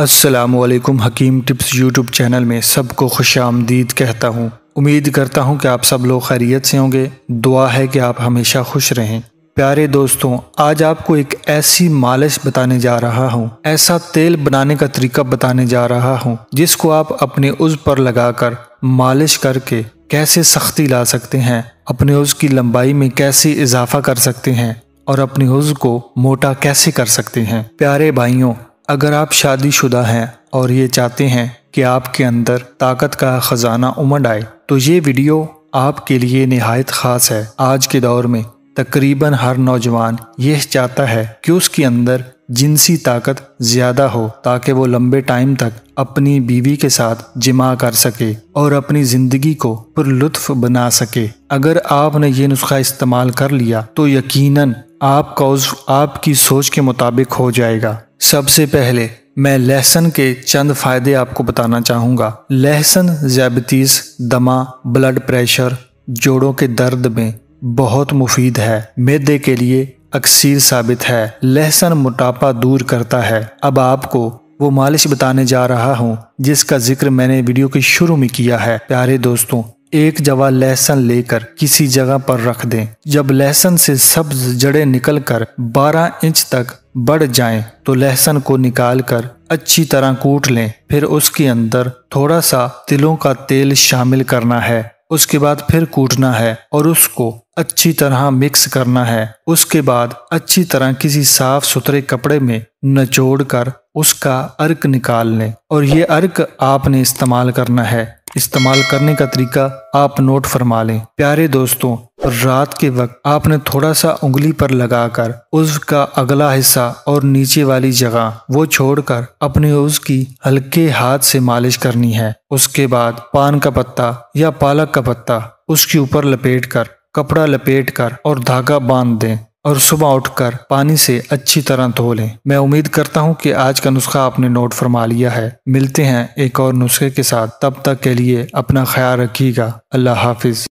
Aslam Hakeem tips YouTube channel में सबको खुश आमदीद कहता हूँ उम्मीद करता हूँ कि आप सब लोग खैरियत से होंगे दुआ है कि आप हमेशा खुश रहें प्यारे दोस्तों आज आपको एक ऐसी मालिश बताने जा रहा हूँ ऐसा तेल बनाने का तरीका बताने जा रहा हूँ जिसको आप अपने उस पर लगाकर मालिश करके कैसे सख्ती ला सकते हैं अपने उस की लंबाई में कैसे इजाफा कर सकते हैं और अपने उज को मोटा कैसे कर सकते हैं प्यारे भाइयों अगर आप शादीशुदा हैं और ये चाहते हैं कि आपके अंदर ताकत का ख़जाना उमड़ आए तो ये वीडियो आपके लिए नहायत ख़ास है आज के दौर में तकरीबन हर नौजवान यह चाहता है कि उसके अंदर जिनसी ताकत ज़्यादा हो ताकि वो लंबे टाइम तक अपनी बीवी के साथ जिमा कर सके और अपनी ज़िंदगी को पुरलुत्फ बना सके अगर आपने ये नुस्खा इस्तेमाल कर लिया तो यकीनन आपका उज्व आपकी सोच के मुताबिक हो जाएगा सबसे पहले मैं लहसन के चंद फ़ायदे आपको बताना चाहूँगा लहसन जैबतीस दमा ब्लड प्रेशर जोड़ों के दर्द में बहुत मुफीद है मैदे के लिए अक्सर साबित है लहसन मोटापा दूर करता है अब आपको वो मालिश बताने जा रहा हूँ जिसका जिक्र मैंने वीडियो के शुरू में किया है प्यारे दोस्तों एक जवा लहसुन लेकर किसी जगह पर रख दें जब लहसुन से सब्ज निकल निकलकर 12 इंच तक बढ़ जाएं तो लहसुन को निकालकर अच्छी तरह कूट लें फिर उसके अंदर थोड़ा सा तिलों का तेल शामिल करना है उसके बाद फिर कूटना है और उसको अच्छी तरह मिक्स करना है उसके बाद अच्छी तरह किसी साफ सुथरे कपड़े में नचोड़ कर उसका अर्क निकाल लें और ये अर्क आपने इस्तेमाल करना है इस्तेमाल करने का तरीका आप नोट फरमा लें प्यारे दोस्तों रात के वक्त आपने थोड़ा सा उंगली पर लगाकर उज्व का अगला हिस्सा और नीचे वाली जगह वो छोड़कर अपने उज की हल्के हाथ से मालिश करनी है उसके बाद पान का पत्ता या पालक का पत्ता उसके ऊपर लपेट कर कपड़ा लपेट कर और धागा बांध दें और सुबह उठकर पानी से अच्छी तरह धो लें मैं उम्मीद करता हूं कि आज का नुस्खा आपने नोट फरमा लिया है मिलते हैं एक और नुस्खे के साथ तब तक के लिए अपना ख्याल रखिएगा अल्लाह हाफिज़